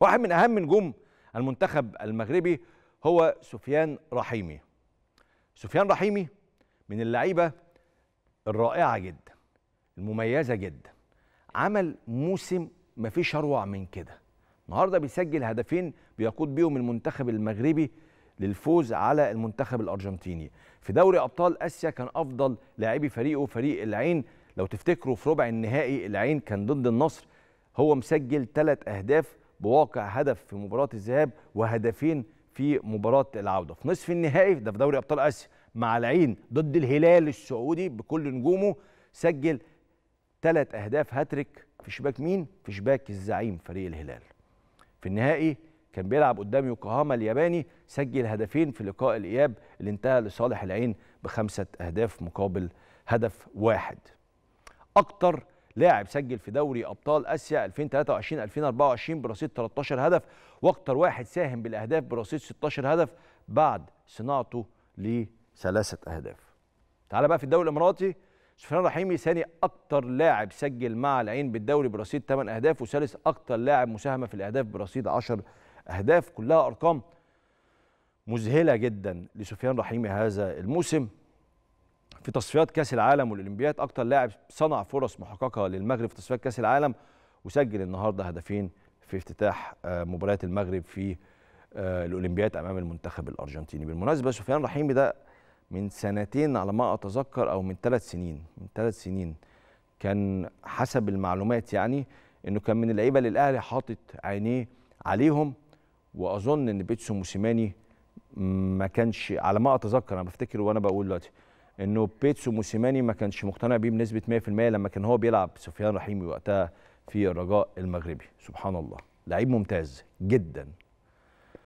واحد من أهم نجوم المنتخب المغربي هو سفيان رحيمي سفيان رحيمي من اللعيبة الرائعة جدا المميزة جدا عمل موسم ما فيش أروع من كده النهارده بيسجل هدفين بيقود بيهم المنتخب المغربي للفوز على المنتخب الارجنتيني في دوري ابطال اسيا كان افضل لاعبي فريقه فريق العين لو تفتكروا في ربع النهائي العين كان ضد النصر هو مسجل ثلاث اهداف بواقع هدف في مباراه الذهاب وهدفين في مباراه العوده في نصف النهائي ده في دوري ابطال اسيا مع العين ضد الهلال السعودي بكل نجومه سجل ثلاث اهداف هاتريك في شباك مين في شباك الزعيم فريق الهلال في النهائي كان بيلعب قدام يوكوهاما الياباني سجل هدفين في لقاء الاياب اللي انتهى لصالح العين بخمسه اهداف مقابل هدف واحد اكتر لاعب سجل في دوري ابطال اسيا 2023 2024 برصيد 13 هدف واكتر واحد ساهم بالاهداف برصيد 16 هدف بعد صناعته لثلاثه اهداف. تعالى بقى في الدوري الاماراتي سفيان رحيمي ثاني اكتر لاعب سجل مع العين بالدوري برصيد 8 اهداف وثالث اكتر لاعب مساهمه في الاهداف برصيد 10 اهداف كلها ارقام مذهله جدا لسفيان رحيمي هذا الموسم في تصفيات كاس العالم والاولمبياد اكتر لاعب صنع فرص محققه للمغرب في تصفيات كاس العالم وسجل النهارده هدفين في افتتاح آه، مباريات المغرب في آه، الاولمبياد امام المنتخب الارجنتيني بالمناسبه سفيان رحيمي ده من سنتين على ما اتذكر او من ثلاث سنين من ثلاث سنين كان حسب المعلومات يعني انه كان من اللعيبه اللي الاهلي حاطط عينيه عليهم واظن ان بيتسو موسيماني ما كانش على ما اتذكر انا بفتكر وانا بقول دلوقتي انه بيتسو موسيماني ما كانش مقتنع بيه بنسبه 100% لما كان هو بيلعب سفيان رحيمي وقتها في الرجاء المغربي سبحان الله لعيب ممتاز جدا